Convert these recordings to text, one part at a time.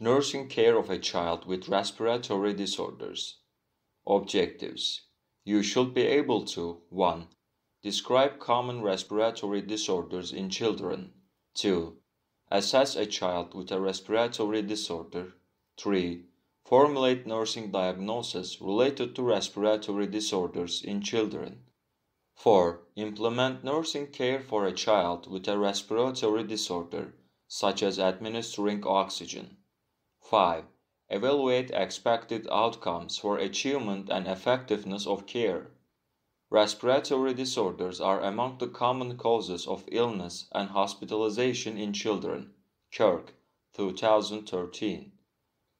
nursing care of a child with respiratory disorders. Objectives You should be able to 1. Describe common respiratory disorders in children. 2. Assess a child with a respiratory disorder. 3. Formulate nursing diagnosis related to respiratory disorders in children. 4. Implement nursing care for a child with a respiratory disorder, such as administering oxygen. 5. Evaluate expected outcomes for achievement and effectiveness of care. Respiratory disorders are among the common causes of illness and hospitalization in children. Kirk, 2013.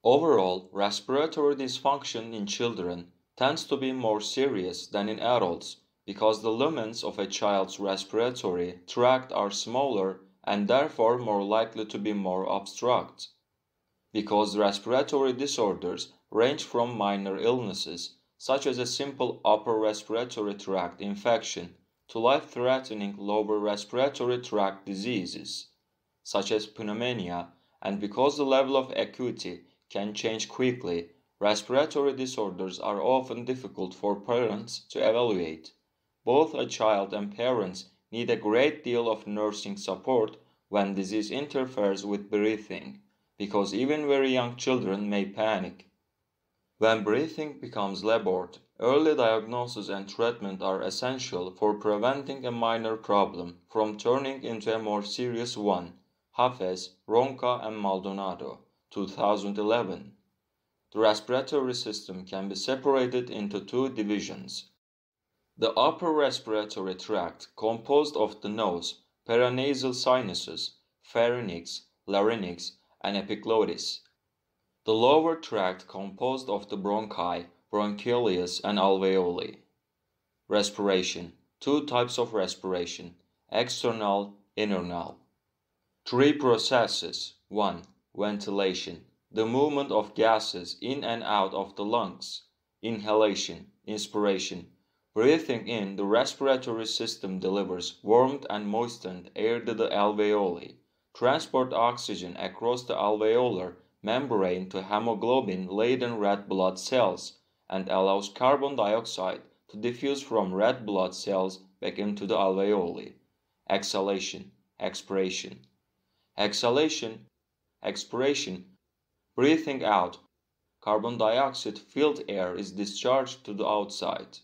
Overall, respiratory dysfunction in children tends to be more serious than in adults because the lumens of a child's respiratory tract are smaller and therefore more likely to be more obstructed because respiratory disorders range from minor illnesses, such as a simple upper respiratory tract infection, to life threatening lower respiratory tract diseases, such as pneumonia, and because the level of acuity can change quickly, respiratory disorders are often difficult for parents to evaluate. Both a child and parents need a great deal of nursing support when disease interferes with breathing because even very young children may panic. When breathing becomes labored, early diagnosis and treatment are essential for preventing a minor problem from turning into a more serious one. Hafez, Ronca, and Maldonado, 2011. The respiratory system can be separated into two divisions. The upper respiratory tract, composed of the nose, paranasal sinuses, pharynx, larynx, and epiglottis. The lower tract composed of the bronchi, bronchioles, and alveoli. Respiration. Two types of respiration, external, internal. Three processes. 1. Ventilation. The movement of gases in and out of the lungs. Inhalation, inspiration. Breathing in, the respiratory system delivers warmed and moistened air to the alveoli transport oxygen across the alveolar membrane to hemoglobin laden red blood cells and allows carbon dioxide to diffuse from red blood cells back into the alveoli. Exhalation, expiration. Exhalation, expiration, breathing out. Carbon dioxide filled air is discharged to the outside.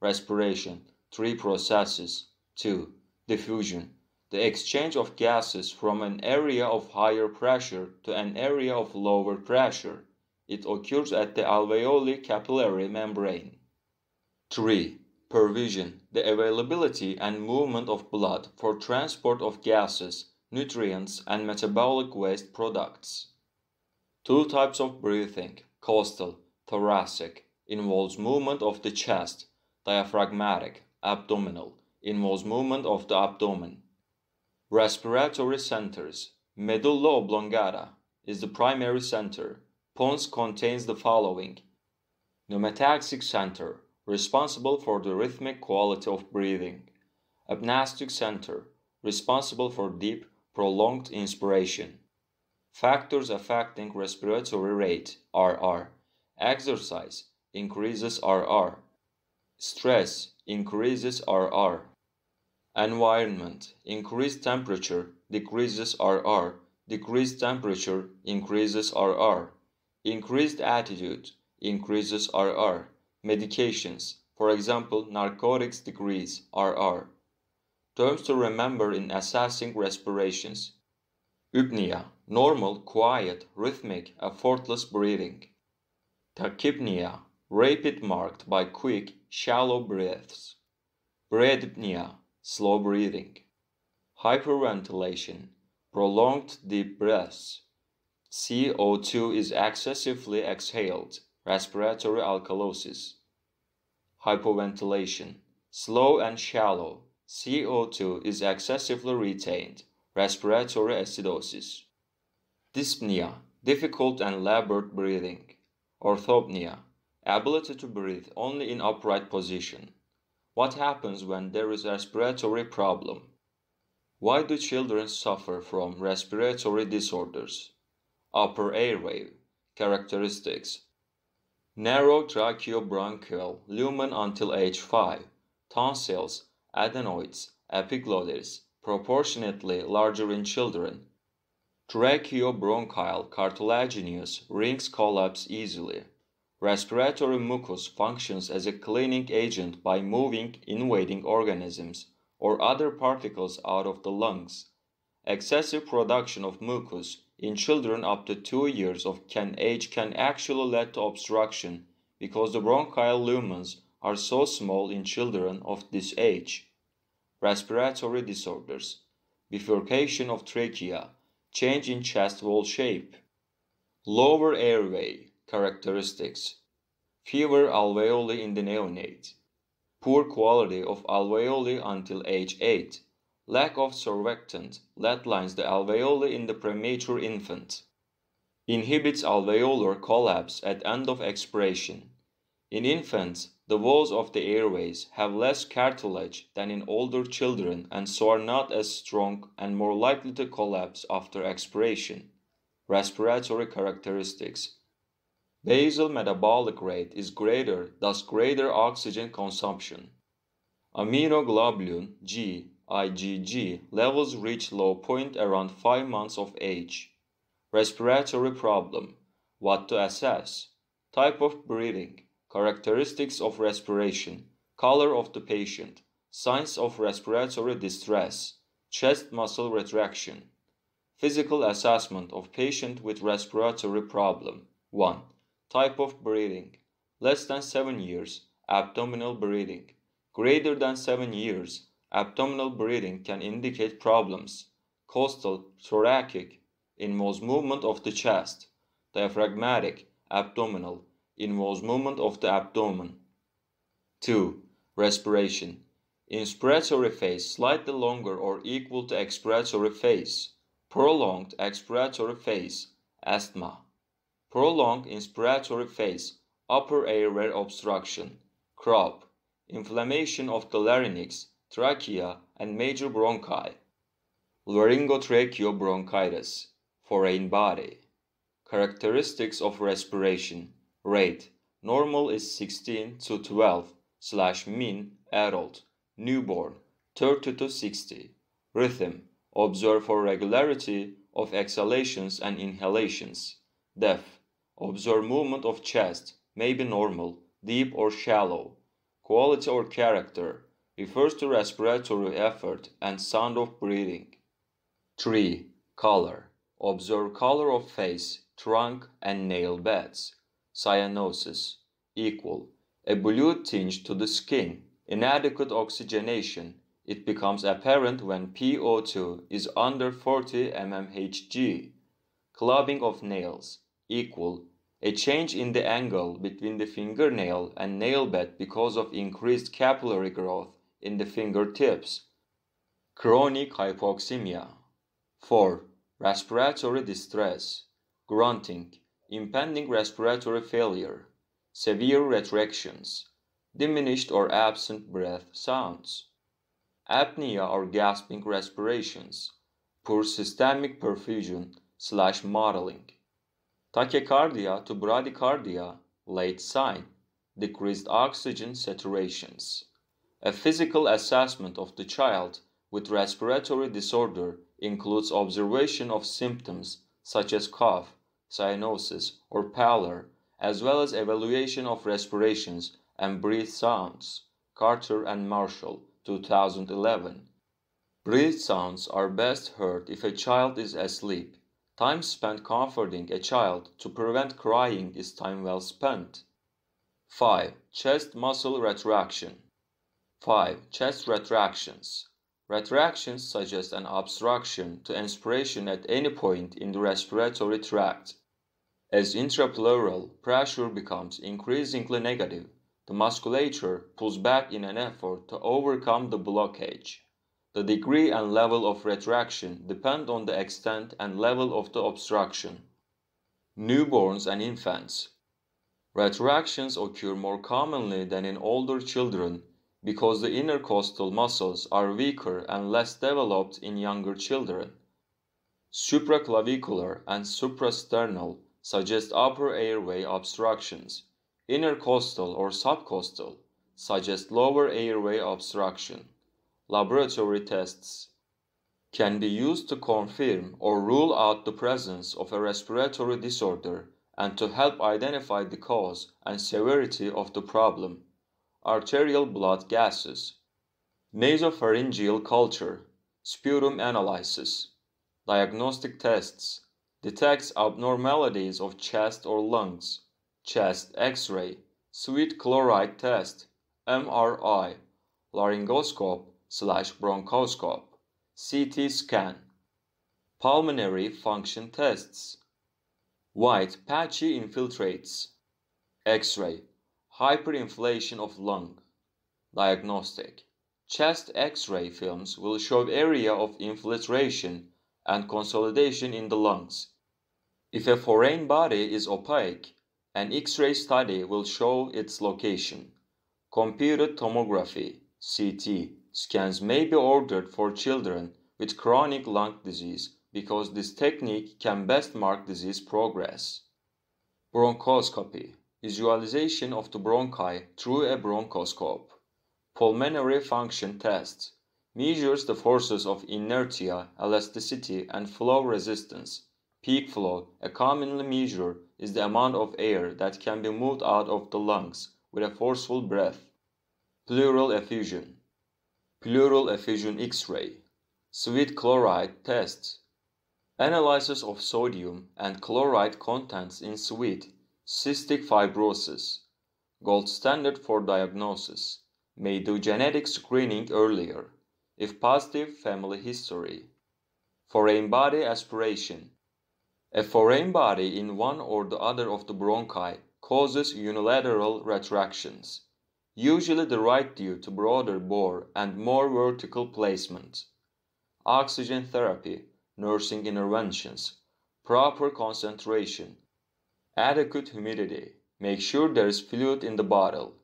Respiration, three processes. 2. Diffusion, the exchange of gases from an area of higher pressure to an area of lower pressure. It occurs at the alveoli capillary membrane. 3. Pervision the availability and movement of blood for transport of gases, nutrients, and metabolic waste products. Two types of breathing costal, thoracic, involves movement of the chest, diaphragmatic, abdominal, involves movement of the abdomen. Respiratory centers. Medulla oblongata is the primary center. Pons contains the following. Pneumotaxic center, responsible for the rhythmic quality of breathing. Apnastic center, responsible for deep, prolonged inspiration. Factors affecting respiratory rate, RR. Exercise increases RR. Stress increases RR environment. Increased temperature decreases RR. Decreased temperature increases RR. Increased attitude increases RR. Medications, for example, narcotics decrease RR. Terms to remember in assessing respirations. Apnea, normal, quiet, rhythmic, effortless breathing. Tachypnea, rapid marked by quick, shallow breaths. Bradypnea, slow breathing, hyperventilation, prolonged deep breaths. CO2 is excessively exhaled, respiratory alkalosis, hypoventilation, slow and shallow. CO2 is excessively retained, respiratory acidosis, dyspnea, difficult and labored breathing, orthopnea, ability to breathe only in upright position. What happens when there is a respiratory problem? Why do children suffer from respiratory disorders? Upper airway characteristics. Narrow tracheobronchial lumen until age 5. Tonsils, adenoids, epiglottis proportionately larger in children. Tracheobronchial cartilaginous rings collapse easily. Respiratory mucus functions as a cleaning agent by moving invading organisms or other particles out of the lungs. Excessive production of mucus in children up to 2 years of can age can actually lead to obstruction because the bronchial lumens are so small in children of this age. Respiratory disorders bifurcation of trachea, change in chest wall shape, lower airway, characteristics fewer alveoli in the neonate, poor quality of alveoli until age 8, lack of surfactant that lines the alveoli in the premature infant, inhibits alveolar collapse at end of expiration. In infants, the walls of the airways have less cartilage than in older children and so are not as strong and more likely to collapse after expiration. Respiratory characteristics Basal metabolic rate is greater, thus greater oxygen consumption. Aminoglobulin G IgG levels reach low point around 5 months of age. Respiratory problem. What to assess? Type of breathing. Characteristics of respiration. Color of the patient. Signs of respiratory distress. Chest muscle retraction. Physical assessment of patient with respiratory problem. 1. Type of breeding. Less than 7 years, abdominal breeding. Greater than 7 years, abdominal breeding can indicate problems. Costal, thoracic, involves movement of the chest. Diaphragmatic, abdominal, involves movement of the abdomen. 2. Respiration. Inspiratory phase slightly longer or equal to expiratory phase. Prolonged expiratory phase, asthma prolonged inspiratory phase, upper airway obstruction, crop, inflammation of the larynx, trachea, and major bronchi, laryngotracheobronchitis, foreign body. Characteristics of respiration rate normal is 16 to 12 slash mean adult newborn 30 to 60 rhythm observe for regularity of exhalations and inhalations depth Observe movement of chest, may be normal, deep or shallow. Quality or character refers to respiratory effort and sound of breathing. 3. Color. Observe color of face, trunk, and nail beds. Cyanosis equal a blue tinge to the skin. Inadequate oxygenation. It becomes apparent when PO2 is under 40 mmHg. Clubbing of nails equal a change in the angle between the fingernail and nail bed because of increased capillary growth in the fingertips. Chronic hypoxemia. 4. Respiratory distress. Grunting. Impending respiratory failure. Severe retractions. Diminished or absent breath sounds. Apnea or gasping respirations. Poor systemic perfusion slash modeling tachycardia to bradycardia, late sign, decreased oxygen saturations. A physical assessment of the child with respiratory disorder includes observation of symptoms such as cough, cyanosis, or pallor, as well as evaluation of respirations and breath sounds. Carter and Marshall, 2011. Breath sounds are best heard if a child is asleep Time spent comforting a child to prevent crying is time well spent. 5. Chest muscle retraction. 5. Chest retractions. Retractions suggest an obstruction to inspiration at any point in the respiratory tract. As intrapleural pressure becomes increasingly negative, the musculature pulls back in an effort to overcome the blockage. The degree and level of retraction depend on the extent and level of the obstruction. Newborns and infants. Retractions occur more commonly than in older children because the intercostal muscles are weaker and less developed in younger children. Supraclavicular and suprasternal suggest upper airway obstructions. Intercostal or subcostal suggest lower airway obstruction laboratory tests can be used to confirm or rule out the presence of a respiratory disorder and to help identify the cause and severity of the problem. Arterial blood gases, nasopharyngeal culture, sputum analysis, diagnostic tests, detects abnormalities of chest or lungs, chest x ray, sweat chloride test, MRI, laryngoscope, slash bronchoscope, CT scan, pulmonary function tests, white patchy infiltrates, X-ray, hyperinflation of lung, diagnostic. Chest X-ray films will show area of infiltration and consolidation in the lungs. If a foreign body is opaque, an X-ray study will show its location. Computed tomography, CT, scans may be ordered for children with chronic lung disease because this technique can best mark disease progress. Bronchoscopy Visualization of the bronchi through a bronchoscope. Pulmonary function test measures the forces of inertia, elasticity, and flow resistance. Peak flow, a commonly measure, is the amount of air that can be moved out of the lungs with a forceful breath. Pleural effusion pleural effusion X-ray, sweet chloride test, analysis of sodium and chloride contents in sweet, cystic fibrosis, gold standard for diagnosis, may do genetic screening earlier, if positive family history. Foreign body aspiration. A foreign body in one or the other of the bronchi causes unilateral retractions usually the right due to broader bore and more vertical placement. Oxygen therapy, nursing interventions, proper concentration, adequate humidity, make sure there is fluid in the bottle.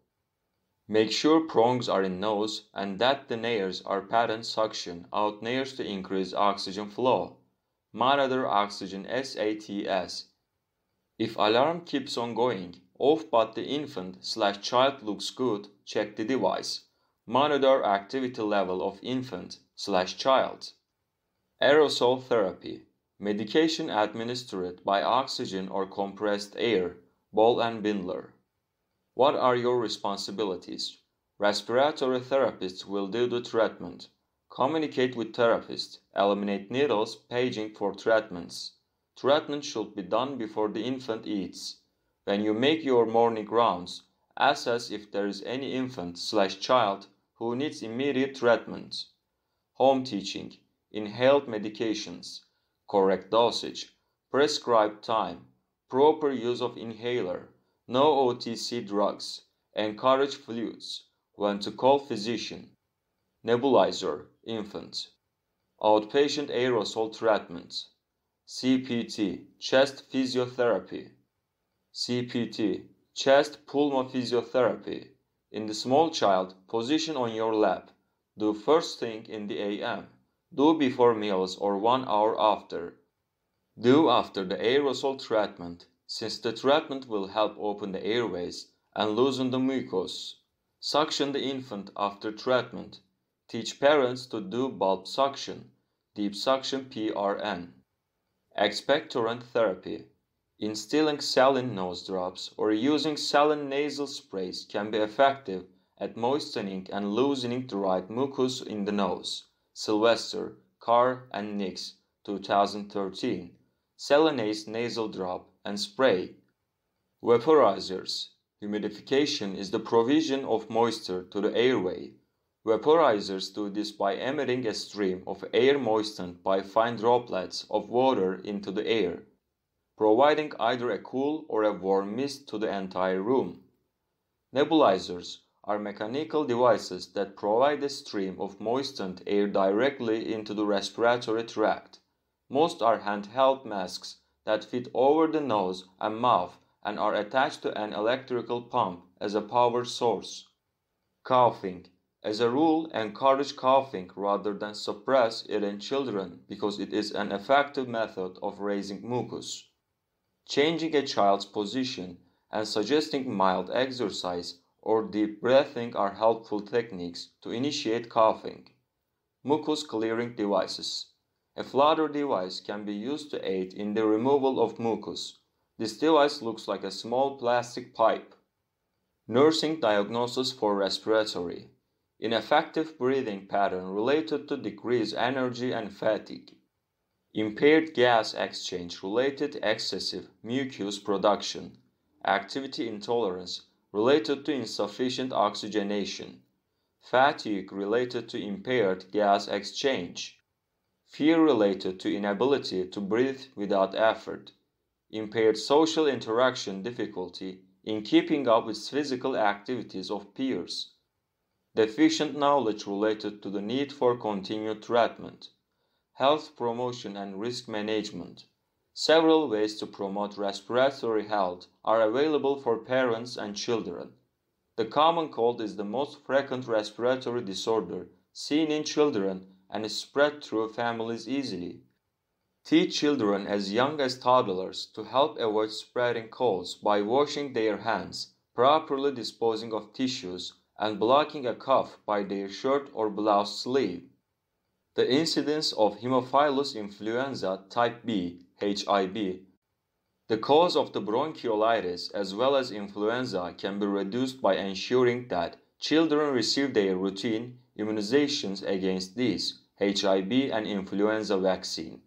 Make sure prongs are in nose and that the nares are patent. suction out nares to increase oxygen flow. Monitor oxygen SATS. If alarm keeps on going, off but the infant slash child looks good, check the device. Monitor activity level of infant slash child. Aerosol therapy. Medication administered by oxygen or compressed air, Ball and Bindler. What are your responsibilities? Respiratory therapists will do the treatment. Communicate with therapist. Eliminate needles, paging for treatments. Treatment should be done before the infant eats when you make your morning rounds, assess if there is any infant slash child who needs immediate treatment. Home teaching, inhaled medications, correct dosage, prescribed time, proper use of inhaler, no OTC drugs, encourage fluids, when to call physician, nebulizer, infant, outpatient aerosol treatment, CPT, chest physiotherapy, CPT, chest physiotherapy In the small child, position on your lap. Do first thing in the AM. Do before meals or one hour after. Do after the aerosol treatment, since the treatment will help open the airways and loosen the mucus. Suction the infant after treatment. Teach parents to do bulb suction, deep suction PRN. Expectorant therapy. Instilling saline nose drops or using saline nasal sprays can be effective at moistening and loosening the right mucus in the nose. Sylvester, Carr, and Nix, 2013. Salinase nasal drop and spray. Vaporizers. Humidification is the provision of moisture to the airway. Vaporizers do this by emitting a stream of air moistened by fine droplets of water into the air providing either a cool or a warm mist to the entire room. Nebulizers are mechanical devices that provide a stream of moistened air directly into the respiratory tract. Most are handheld masks that fit over the nose and mouth and are attached to an electrical pump as a power source. Coughing. As a rule, encourage coughing rather than suppress it in children because it is an effective method of raising mucus changing a child's position, and suggesting mild exercise or deep breathing are helpful techniques to initiate coughing. Mucus clearing devices. A flutter device can be used to aid in the removal of mucus. This device looks like a small plastic pipe. Nursing diagnosis for respiratory. Ineffective breathing pattern related to decreased energy and fatigue impaired gas exchange related excessive mucus production, activity intolerance related to insufficient oxygenation, fatigue related to impaired gas exchange, fear related to inability to breathe without effort, impaired social interaction difficulty in keeping up with physical activities of peers, deficient knowledge related to the need for continued treatment health promotion and risk management. Several ways to promote respiratory health are available for parents and children. The common cold is the most frequent respiratory disorder seen in children and is spread through families easily. Teach children as young as toddlers to help avoid spreading colds by washing their hands, properly disposing of tissues, and blocking a cough by their shirt or blouse sleeve. The incidence of Haemophilus influenza type B (HIB), the cause of the bronchiolitis as well as influenza can be reduced by ensuring that children receive their routine immunizations against these HIB and influenza vaccine.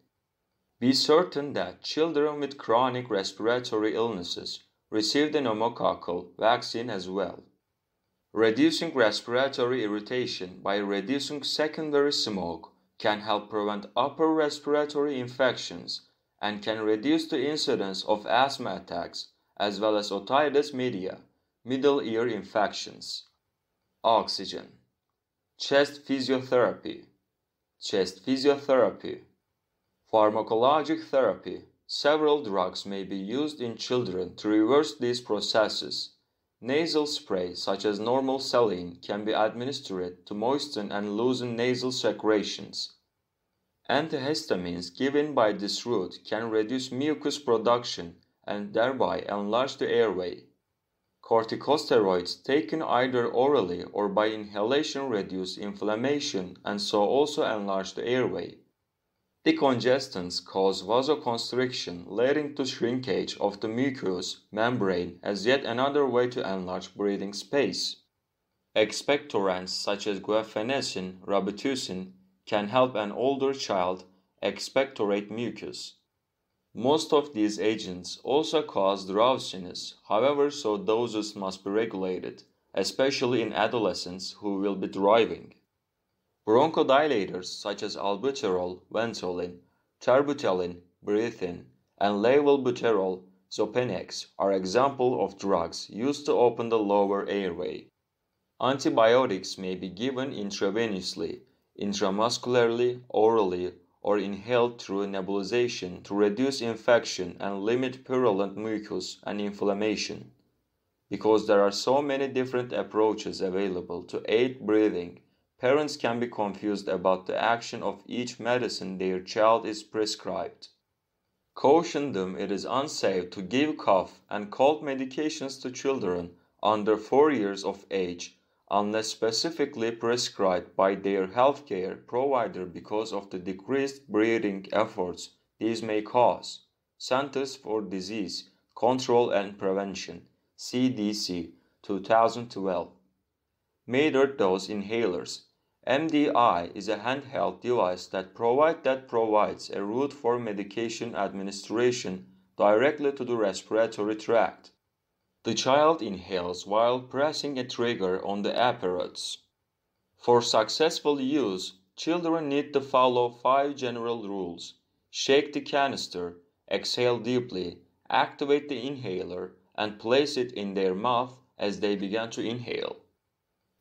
Be certain that children with chronic respiratory illnesses receive the pneumococcal vaccine as well. Reducing respiratory irritation by reducing secondary smoke can help prevent upper respiratory infections and can reduce the incidence of asthma attacks as well as otitis media, middle ear infections. Oxygen. Chest physiotherapy. Chest physiotherapy. Pharmacologic therapy. Several drugs may be used in children to reverse these processes Nasal spray, such as normal saline, can be administered to moisten and loosen nasal secretions. Antihistamines given by this route can reduce mucus production and thereby enlarge the airway. Corticosteroids taken either orally or by inhalation reduce inflammation and so also enlarge the airway. The congestants cause vasoconstriction, leading to shrinkage of the mucous membrane as yet another way to enlarge breathing space. Expectorants such as guaifenesin, robitussin can help an older child expectorate mucus. Most of these agents also cause drowsiness, however, so doses must be regulated, especially in adolescents who will be driving. Bronchodilators such as albuterol, ventolin, terbutalin, Brethin, and levalbuterol, Zopenex are examples of drugs used to open the lower airway. Antibiotics may be given intravenously, intramuscularly, orally, or inhaled through nebulization to reduce infection and limit purulent mucus and inflammation. Because there are so many different approaches available to aid breathing, Parents can be confused about the action of each medicine their child is prescribed. Caution them it is unsafe to give cough and cold medications to children under 4 years of age unless specifically prescribed by their healthcare provider because of the decreased breathing efforts these may cause. Centers for Disease Control and Prevention CDC 2012 metered dose inhalers MDI is a handheld device that, provide, that provides a route for medication administration directly to the respiratory tract. The child inhales while pressing a trigger on the apparatus. For successful use, children need to follow five general rules. Shake the canister, exhale deeply, activate the inhaler, and place it in their mouth as they begin to inhale.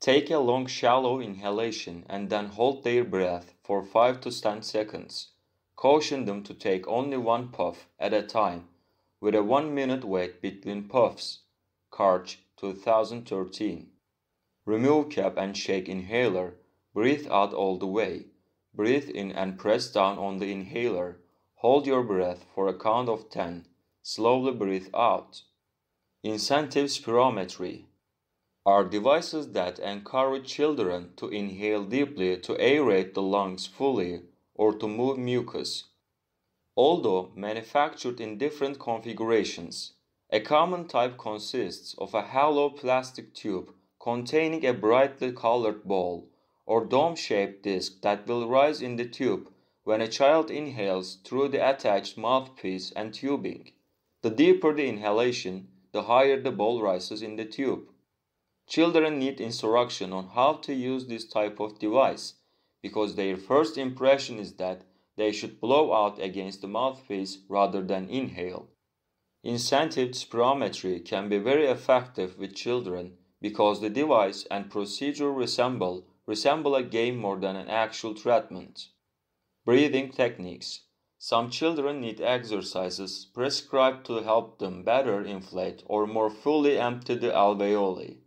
Take a long shallow inhalation and then hold their breath for 5 to 10 seconds. Caution them to take only one puff at a time with a 1 minute wait between puffs. Karch 2013. Remove cap and shake inhaler. Breathe out all the way. Breathe in and press down on the inhaler. Hold your breath for a count of 10. Slowly breathe out. Incentive spirometry are devices that encourage children to inhale deeply to aerate the lungs fully or to move mucus. Although manufactured in different configurations, a common type consists of a hollow plastic tube containing a brightly colored ball or dome-shaped disc that will rise in the tube when a child inhales through the attached mouthpiece and tubing. The deeper the inhalation, the higher the ball rises in the tube. Children need instruction on how to use this type of device because their first impression is that they should blow out against the mouthpiece rather than inhale. Incentive spirometry can be very effective with children because the device and procedure resemble resemble a game more than an actual treatment. Breathing techniques. Some children need exercises prescribed to help them better inflate or more fully empty the alveoli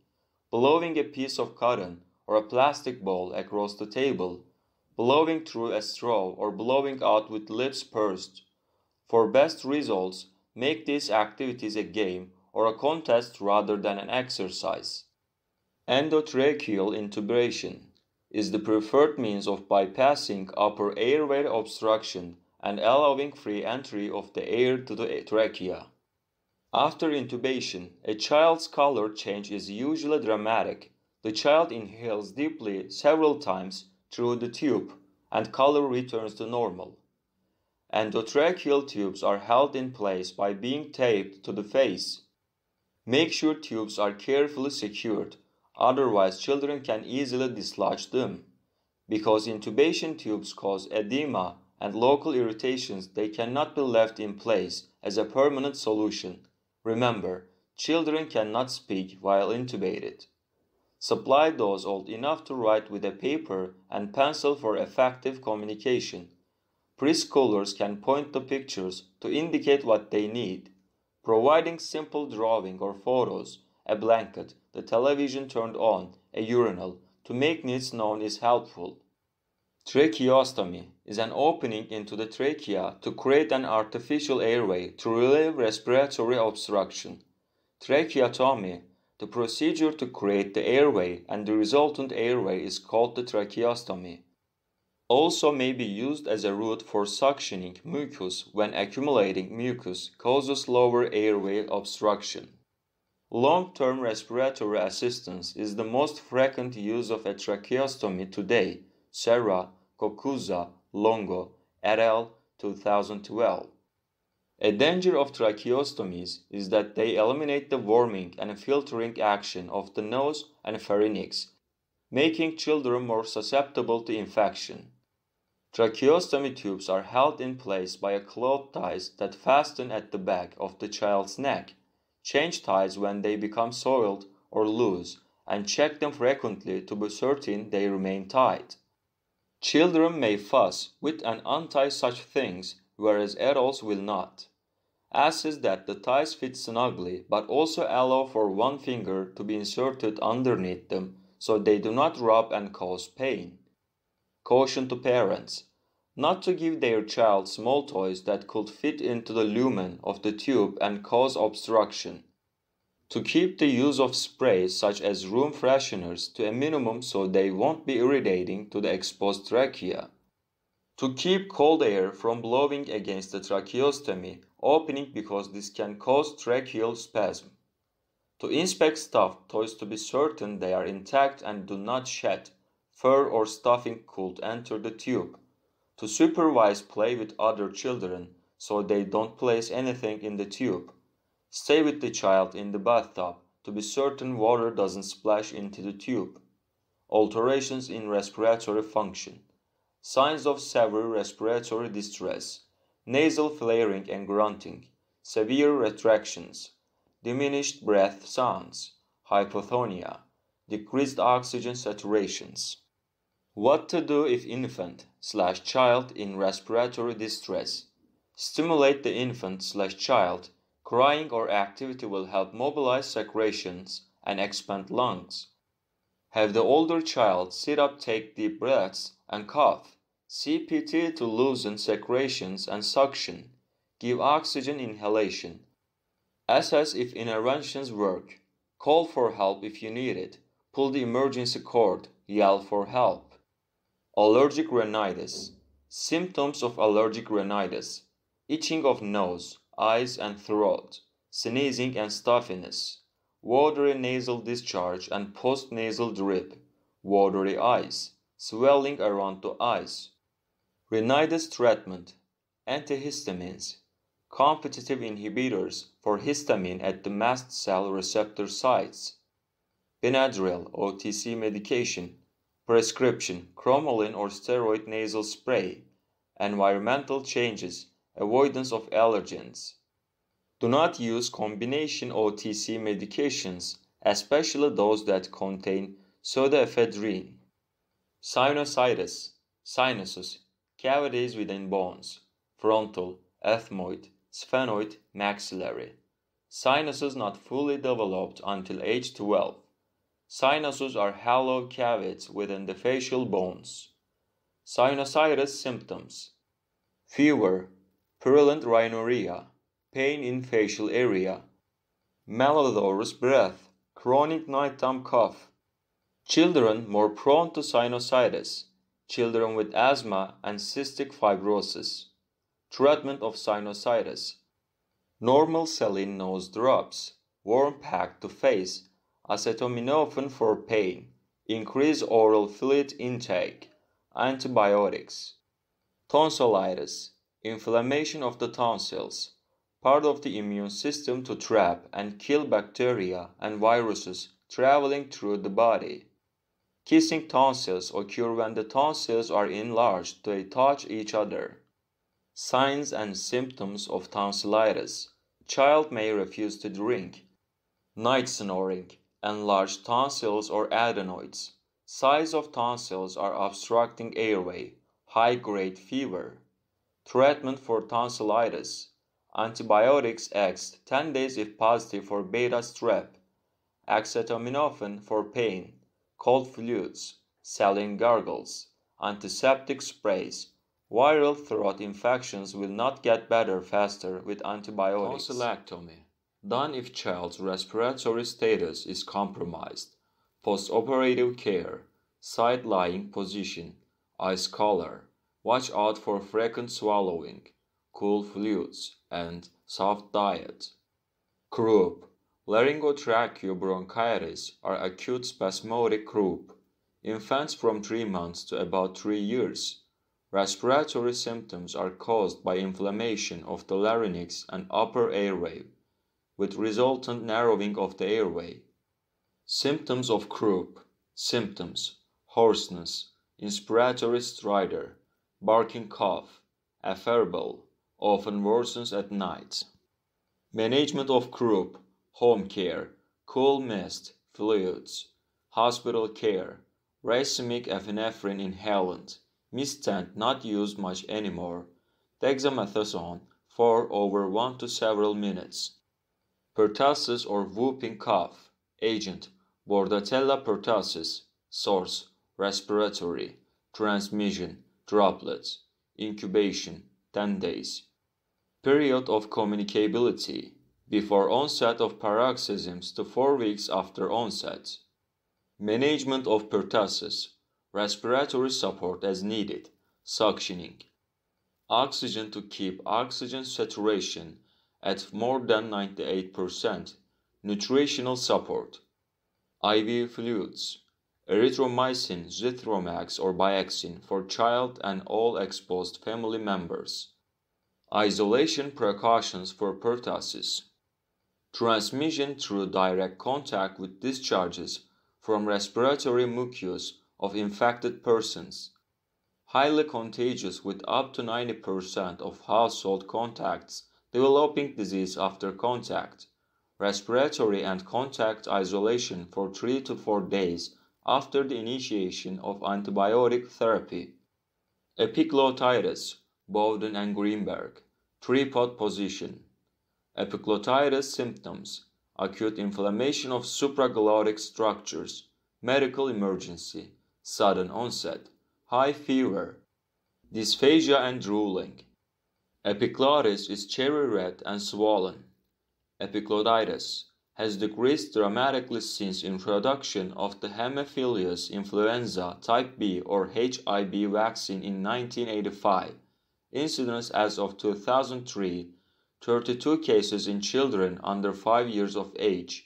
blowing a piece of cotton or a plastic ball across the table, blowing through a straw or blowing out with lips pursed. For best results, make these activities a game or a contest rather than an exercise. Endotracheal intubation is the preferred means of bypassing upper airway obstruction and allowing free entry of the air to the trachea. After intubation, a child's color change is usually dramatic. The child inhales deeply several times through the tube, and color returns to normal. Endotracheal tubes are held in place by being taped to the face. Make sure tubes are carefully secured, otherwise children can easily dislodge them. Because intubation tubes cause edema and local irritations, they cannot be left in place as a permanent solution. Remember, children cannot speak while intubated. Supply those old enough to write with a paper and pencil for effective communication. Preschoolers can point to pictures to indicate what they need. Providing simple drawing or photos, a blanket, the television turned on, a urinal, to make needs known is helpful. Tracheostomy is an opening into the trachea to create an artificial airway to relieve respiratory obstruction. Tracheotomy, the procedure to create the airway and the resultant airway is called the tracheostomy. Also may be used as a route for suctioning mucus when accumulating mucus causes lower airway obstruction. Long-term respiratory assistance is the most frequent use of a tracheostomy today Serra Cocuza Longo et al. 2012. A danger of tracheostomies is that they eliminate the warming and filtering action of the nose and pharynx, making children more susceptible to infection. Tracheostomy tubes are held in place by a cloth ties that fasten at the back of the child's neck. Change ties when they become soiled or loose and check them frequently to be certain they remain tight. Children may fuss with and untie such things, whereas adults will not. is that the ties fit snugly, but also allow for one finger to be inserted underneath them so they do not rub and cause pain. Caution to parents not to give their child small toys that could fit into the lumen of the tube and cause obstruction to keep the use of sprays such as room fresheners to a minimum so they won't be irritating to the exposed trachea. To keep cold air from blowing against the tracheostomy opening because this can cause tracheal spasm. To inspect stuffed toys to be certain they are intact and do not shed, fur or stuffing could enter the tube. To supervise play with other children so they don't place anything in the tube Stay with the child in the bathtub to be certain water doesn't splash into the tube. Alterations in respiratory function. Signs of severe respiratory distress. Nasal flaring and grunting. Severe retractions. Diminished breath sounds. Hypothonia. Decreased oxygen saturations. What to do if infant slash child in respiratory distress? Stimulate the infant slash child Crying or activity will help mobilize secretions and expand lungs. Have the older child sit up, take deep breaths, and cough. CPT to loosen secretions and suction. Give oxygen inhalation. Assess if interventions work. Call for help if you need it. Pull the emergency cord. Yell for help. Allergic rhinitis. Symptoms of allergic rhinitis. Itching of nose, eyes and throat, sneezing and stuffiness, watery nasal discharge and postnasal drip, watery eyes, swelling around the eyes. Rhinitis treatment, antihistamines, competitive inhibitors for histamine at the mast cell receptor sites, Benadryl OTC medication, prescription, chromalin or steroid nasal spray, environmental changes, avoidance of allergens. Do not use combination OTC medications, especially those that contain pseudoephedrine. Sinusitis, sinuses, cavities within bones, frontal, ethmoid, sphenoid, maxillary. Sinuses not fully developed until age 12. Sinuses are hollow cavities within the facial bones. Sinusitis symptoms fever, Purulent rhinorrhea, pain in facial area, malodorous breath, chronic nighttime cough. Children more prone to sinusitis, children with asthma and cystic fibrosis. Treatment of sinusitis. Normal saline nose drops, warm pack to face, acetaminophen for pain, increase oral fluid intake, antibiotics. Tonsillitis, Inflammation of the tonsils, part of the immune system to trap and kill bacteria and viruses traveling through the body. Kissing tonsils occur when the tonsils are enlarged, they touch each other. Signs and symptoms of tonsillitis. Child may refuse to drink. Night snoring, enlarged tonsils or adenoids. Size of tonsils are obstructing airway, high grade fever. Treatment for tonsillitis. Antibiotics X 10 days if positive for beta strep. Acetaminophen for pain. Cold flutes. Saline gargles. Antiseptic sprays. Viral throat infections will not get better faster with antibiotics. Tonsillectomy. Done if child's respiratory status is compromised. Postoperative care. Side lying position. Ice collar. Watch out for frequent swallowing, cool fluids, and soft diet. Croup. Laryngotracheobronchitis are acute spasmodic croup. Infants from 3 months to about 3 years. Respiratory symptoms are caused by inflammation of the larynx and upper airway, with resultant narrowing of the airway. Symptoms of croup. Symptoms: hoarseness, inspiratory stridor, barking cough, affable, often worsens at night. Management of croup, home care, cool mist, fluids, hospital care, racemic epinephrine inhalant, mistent not used much anymore, dexamethasone for over 1 to several minutes. Pertussis or whooping cough, agent, Bordetella pertussis, source, respiratory, transmission, droplets. Incubation 10 days. Period of communicability before onset of paroxysms to 4 weeks after onset. Management of pertussis. Respiratory support as needed. Suctioning. Oxygen to keep oxygen saturation at more than 98%. Nutritional support. IV fluids erythromycin, zithromax, or biaxin for child and all exposed family members. Isolation precautions for pertussis. Transmission through direct contact with discharges from respiratory mucus of infected persons. Highly contagious with up to 90% of household contacts developing disease after contact. Respiratory and contact isolation for 3 to 4 days after the initiation of antibiotic therapy. epiglottitis. Bowden and Greenberg, tripod position. Epiglottitis symptoms, acute inflammation of supraglottic structures, medical emergency, sudden onset, high fever, dysphagia and drooling. Epiglottis is cherry red and swollen. Epiglottitis has decreased dramatically since introduction of the Haemophilus influenza type B or Hib vaccine in 1985. Incidence as of 2003, 32 cases in children under 5 years of age.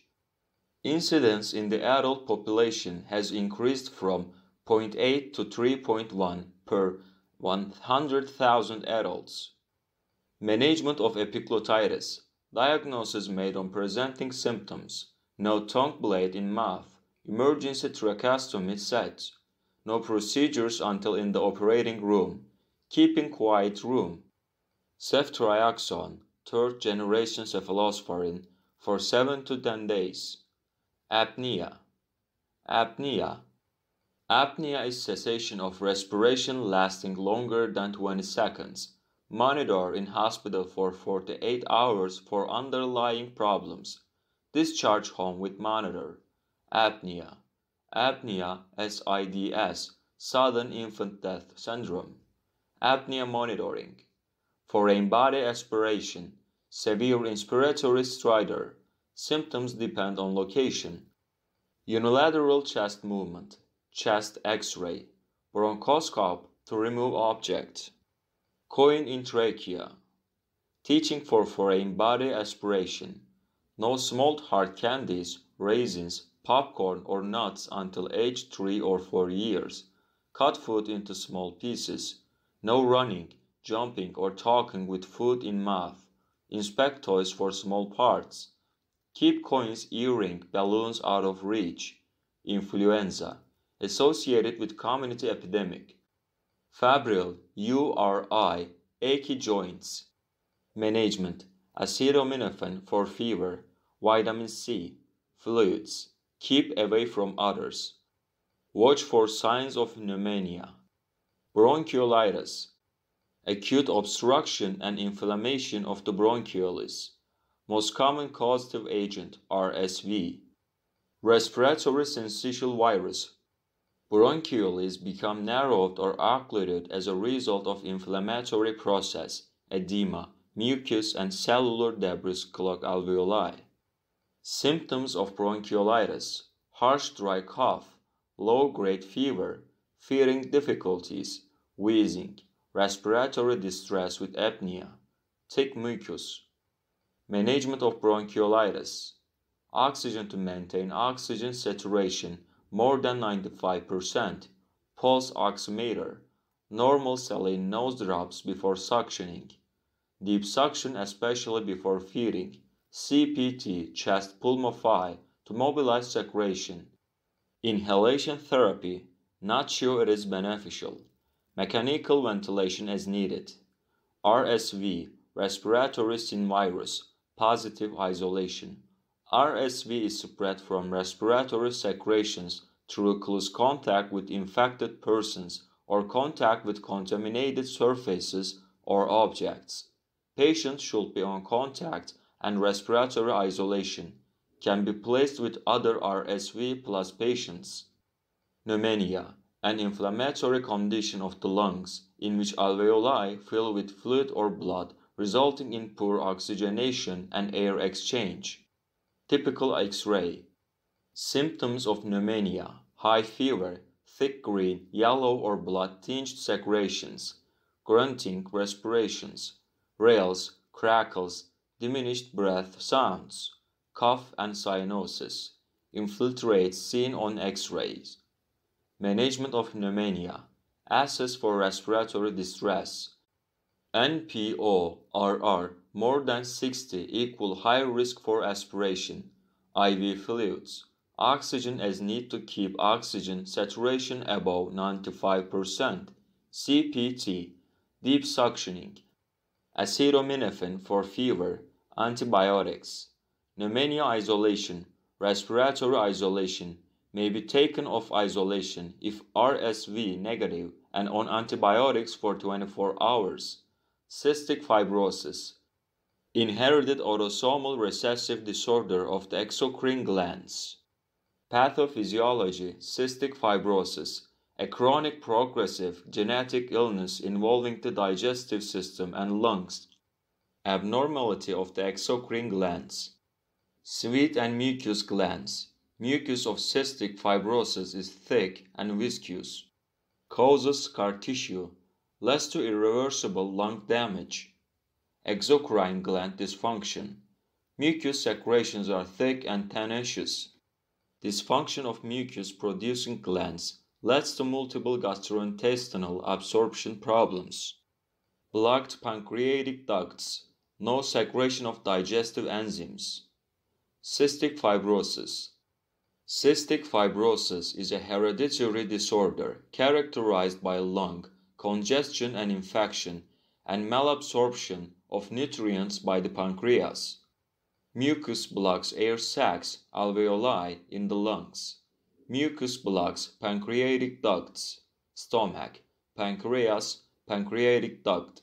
Incidence in the adult population has increased from 0.8 to 3.1 per 100,000 adults. Management of epiglottitis Diagnosis made on presenting symptoms. No tongue blade in mouth. Emergency tracheostomy set. No procedures until in the operating room. Keeping quiet room. Ceftriaxone, third generation cephalosporin, for 7 to 10 days. Apnea. Apnea. Apnea is cessation of respiration lasting longer than 20 seconds Monitor in hospital for 48 hours for underlying problems. Discharge home with monitor. Apnea. Apnea SIDS, sudden infant death syndrome. Apnea monitoring. Foreign body aspiration. Severe inspiratory stridor. Symptoms depend on location. Unilateral chest movement. Chest x ray. Bronchoscope to remove object. Coin in Trachea Teaching for Foreign Body Aspiration No small hard candies, raisins, popcorn, or nuts until age 3 or 4 years. Cut food into small pieces. No running, jumping, or talking with food in mouth. Inspect toys for small parts. Keep coins, earring, balloons out of reach. Influenza associated with community epidemic. Febrile, URI, achy joints. Management Acetaminophen for fever, vitamin C, fluids. Keep away from others. Watch for signs of pneumonia. Bronchiolitis Acute obstruction and inflammation of the bronchioles. Most common causative agent RSV. Respiratory syncytial virus Bronchioles become narrowed or occluded as a result of inflammatory process, edema, mucus, and cellular debris clog alveoli. Symptoms of bronchiolitis harsh dry cough, low grade fever, fearing difficulties, wheezing, respiratory distress with apnea, thick mucus. Management of bronchiolitis oxygen to maintain oxygen saturation more than 95%, pulse oximeter, normal saline nose drops before suctioning, deep suction especially before feeding, CPT, chest pulmophy to mobilize secretion, inhalation therapy, not sure it is beneficial, mechanical ventilation as needed, RSV, respiratory sin virus, positive isolation. RSV is spread from respiratory secretions through close contact with infected persons or contact with contaminated surfaces or objects. Patients should be on contact and respiratory isolation, can be placed with other RSV plus patients. Pneumonia, an inflammatory condition of the lungs in which alveoli fill with fluid or blood, resulting in poor oxygenation and air exchange. Typical X-ray. Symptoms of pneumonia, high fever, thick green, yellow or blood-tinged secretions, grunting respirations, rails, crackles, diminished breath sounds, cough and cyanosis, infiltrates seen on X-rays. Management of pneumonia, assess for respiratory distress, NPORR more than 60 equal high risk for aspiration, IV fluids, oxygen as need to keep oxygen saturation above 95%, CPT, deep suctioning, acetaminophen for fever, antibiotics, pneumonia isolation, respiratory isolation, may be taken off isolation if RSV negative and on antibiotics for 24 hours. Cystic fibrosis, inherited autosomal recessive disorder of the exocrine glands. Pathophysiology Cystic fibrosis, a chronic progressive genetic illness involving the digestive system and lungs. Abnormality of the exocrine glands. Sweat and mucus glands. Mucus of cystic fibrosis is thick and viscous. Causes scar tissue, leads to irreversible lung damage exocrine gland dysfunction. Mucus secretions are thick and tenacious. Dysfunction of mucus producing glands leads to multiple gastrointestinal absorption problems. Blocked pancreatic ducts, no secretion of digestive enzymes. Cystic fibrosis. Cystic fibrosis is a hereditary disorder characterized by lung congestion and infection and malabsorption of nutrients by the pancreas. Mucus blocks air sacs alveoli in the lungs. Mucus blocks pancreatic ducts, stomach, pancreas, pancreatic duct.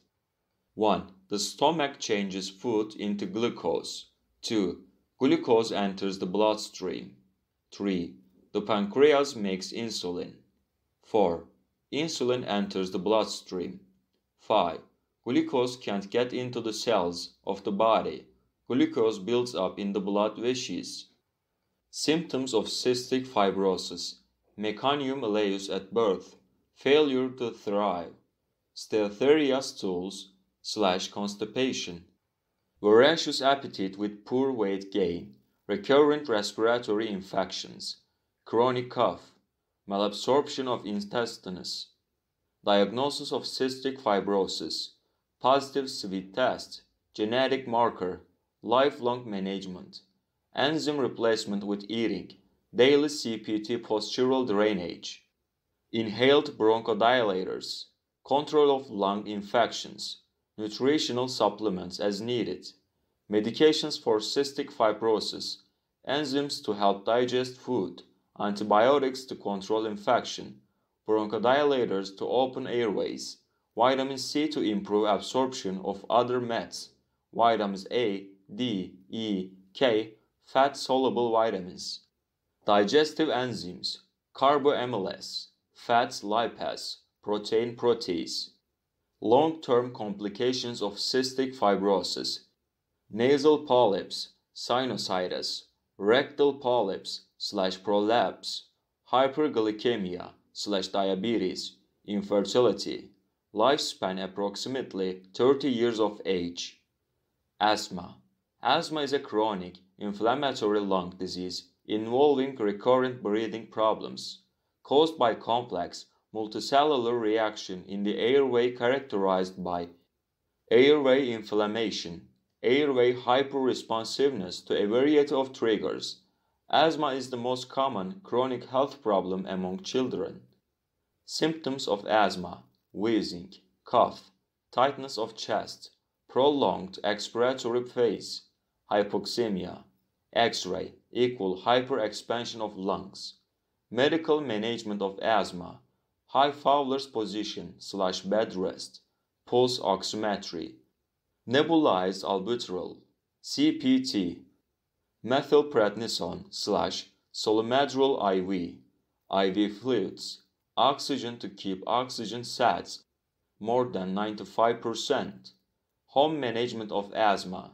1. The stomach changes food into glucose. 2. Glucose enters the bloodstream. 3. The pancreas makes insulin. 4. Insulin enters the bloodstream. 5. Glucose can't get into the cells of the body. Glucose builds up in the blood vessels. Symptoms of cystic fibrosis. Meconium elaeus at birth. Failure to thrive. Steatharia stools slash constipation. Voracious appetite with poor weight gain. Recurrent respiratory infections. Chronic cough. Malabsorption of intestines. Diagnosis of cystic fibrosis positive SWIT test, genetic marker, lifelong management, enzyme replacement with eating, daily CPT postural drainage, inhaled bronchodilators, control of lung infections, nutritional supplements as needed, medications for cystic fibrosis, enzymes to help digest food, antibiotics to control infection, bronchodilators to open airways, vitamin C to improve absorption of other meds, vitamins A, D, E, K, fat soluble vitamins, digestive enzymes, carboamylase, fats lipase, protein protease, long term complications of cystic fibrosis, nasal polyps, sinusitis, rectal polyps slash prolapse, hyperglycemia slash diabetes, infertility lifespan approximately 30 years of age. Asthma. Asthma is a chronic, inflammatory lung disease involving recurrent breathing problems caused by complex multicellular reaction in the airway characterized by airway inflammation, airway hyperresponsiveness to a variety of triggers. Asthma is the most common chronic health problem among children. Symptoms of asthma wheezing, cough, tightness of chest, prolonged expiratory phase, hypoxemia, X-ray equal hyperexpansion of lungs, medical management of asthma, high Fowler's position slash bed rest, pulse oximetry, nebulized albuterol, CPT, methylprednisone slash solomedrol IV, IV fluids, oxygen to keep oxygen sat more than 95%, home management of asthma,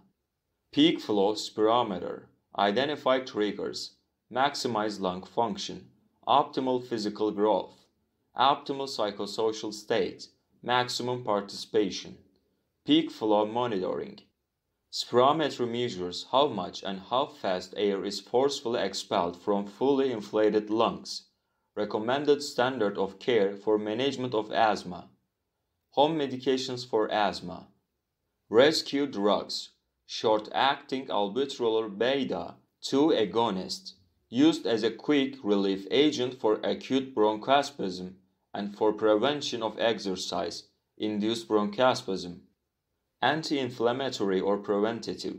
peak flow spirometer, identify triggers, maximize lung function, optimal physical growth, optimal psychosocial state, maximum participation, peak flow monitoring. Spirometry measures how much and how fast air is forcefully expelled from fully inflated lungs recommended standard of care for management of asthma, home medications for asthma, rescue drugs, short-acting albuterol beta-2 agonist, used as a quick relief agent for acute bronchospasm and for prevention of exercise-induced bronchospasm, anti-inflammatory or preventative,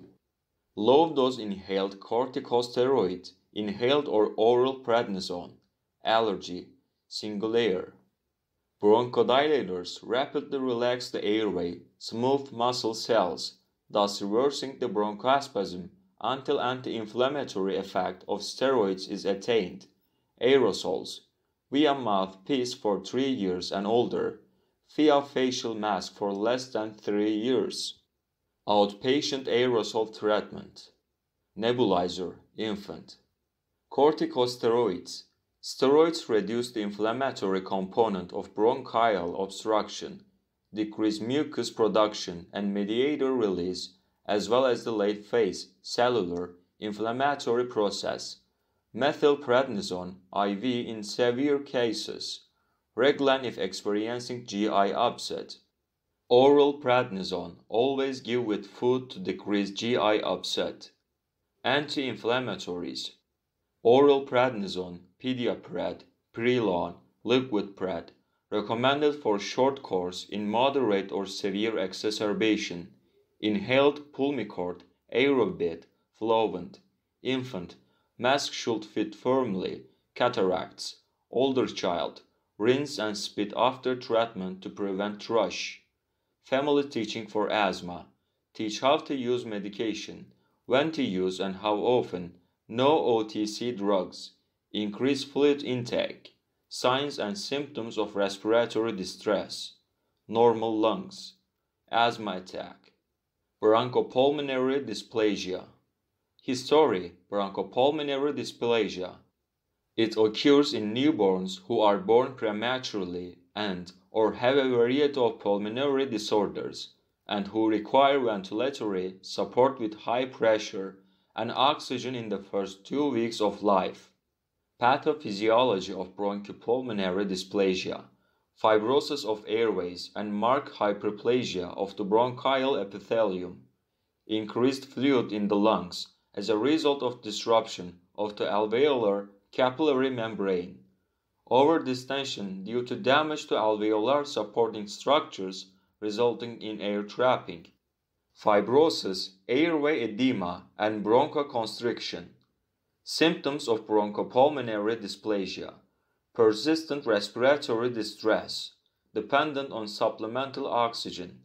low-dose inhaled corticosteroid, inhaled or oral prednisone, allergy, single layer, Bronchodilators rapidly relax the airway, smooth muscle cells, thus reversing the bronchospasm until anti-inflammatory effect of steroids is attained. Aerosols via mouthpiece for 3 years and older, via facial mask for less than 3 years. Outpatient aerosol treatment. Nebulizer infant. Corticosteroids Steroids reduce the inflammatory component of bronchial obstruction, decrease mucus production and mediator release, as well as the late phase cellular inflammatory process. Methylprednisone IV in severe cases. Reglan if experiencing GI upset. Oral prednisone always give with food to decrease GI upset. Anti-inflammatories. Oral prednisone Pediapred, Prelon, liquid pred, recommended for short course in moderate or severe exacerbation, inhaled pulmicort, aerobit, flovent, infant, mask should fit firmly, cataracts, older child, rinse and spit after treatment to prevent thrush. Family teaching for asthma. Teach how to use medication, when to use and how often, no OTC drugs increased fluid intake, signs and symptoms of respiratory distress, normal lungs, asthma attack, bronchopulmonary dysplasia. History Bronchopulmonary dysplasia. It occurs in newborns who are born prematurely and or have a variety of pulmonary disorders and who require ventilatory support with high pressure and oxygen in the first two weeks of life pathophysiology of bronchopulmonary dysplasia, fibrosis of airways, and marked hyperplasia of the bronchial epithelium, increased fluid in the lungs as a result of disruption of the alveolar capillary membrane, overdistension due to damage to alveolar supporting structures resulting in air trapping, fibrosis, airway edema, and bronchoconstriction. Symptoms of bronchopulmonary dysplasia persistent respiratory distress, dependent on supplemental oxygen,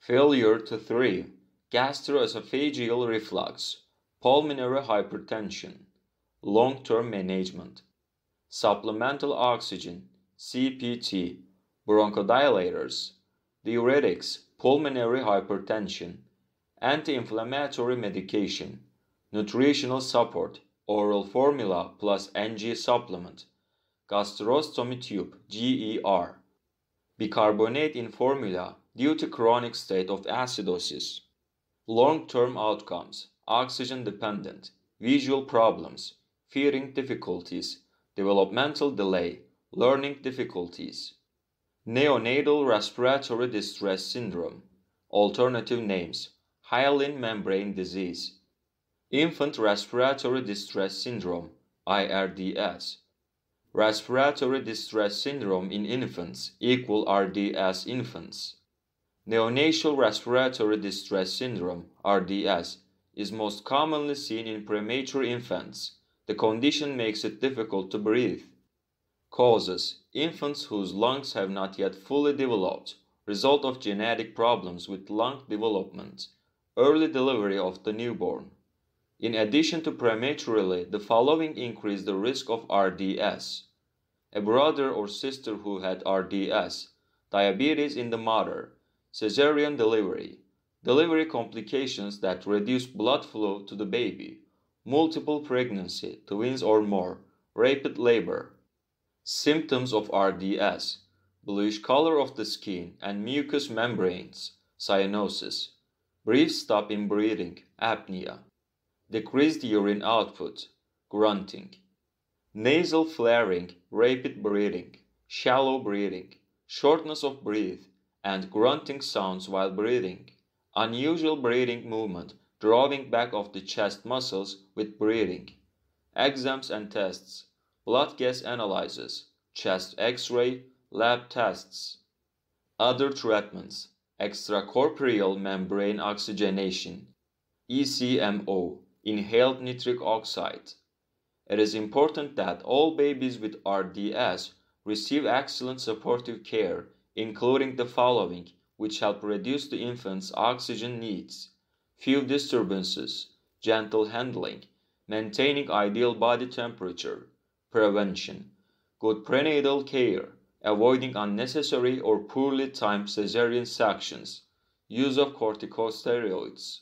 failure to three, gastroesophageal reflux, pulmonary hypertension, long term management, supplemental oxygen, CPT, bronchodilators, diuretics, pulmonary hypertension, anti inflammatory medication, nutritional support, oral formula plus NG supplement, gastrostomy tube, GER, bicarbonate in formula due to chronic state of acidosis. Long-term outcomes, oxygen dependent, visual problems, fearing difficulties, developmental delay, learning difficulties. Neonatal respiratory distress syndrome, alternative names, hyaline membrane disease, Infant Respiratory Distress Syndrome IRDS Respiratory distress syndrome in infants equal RDS infants. Neonatal respiratory distress syndrome RDS is most commonly seen in premature infants. The condition makes it difficult to breathe. Causes Infants whose lungs have not yet fully developed, result of genetic problems with lung development, early delivery of the newborn. In addition to prematurely, the following increase the risk of RDS. A brother or sister who had RDS, diabetes in the mother, cesarean delivery, delivery complications that reduce blood flow to the baby, multiple pregnancy, twins or more, rapid labor. Symptoms of RDS bluish color of the skin and mucous membranes, cyanosis, brief stop in breathing, apnea decreased urine output, grunting, nasal flaring, rapid breathing, shallow breathing, shortness of breath, and grunting sounds while breathing, unusual breathing movement, drawing back of the chest muscles with breathing, exams and tests, blood gas analyzers, chest x-ray, lab tests. Other treatments, extracorporeal membrane oxygenation, ECMO, inhaled nitric oxide. It is important that all babies with RDS receive excellent supportive care, including the following, which help reduce the infant's oxygen needs few disturbances, gentle handling, maintaining ideal body temperature, prevention, good prenatal care, avoiding unnecessary or poorly timed cesarean sections, use of corticosteroids.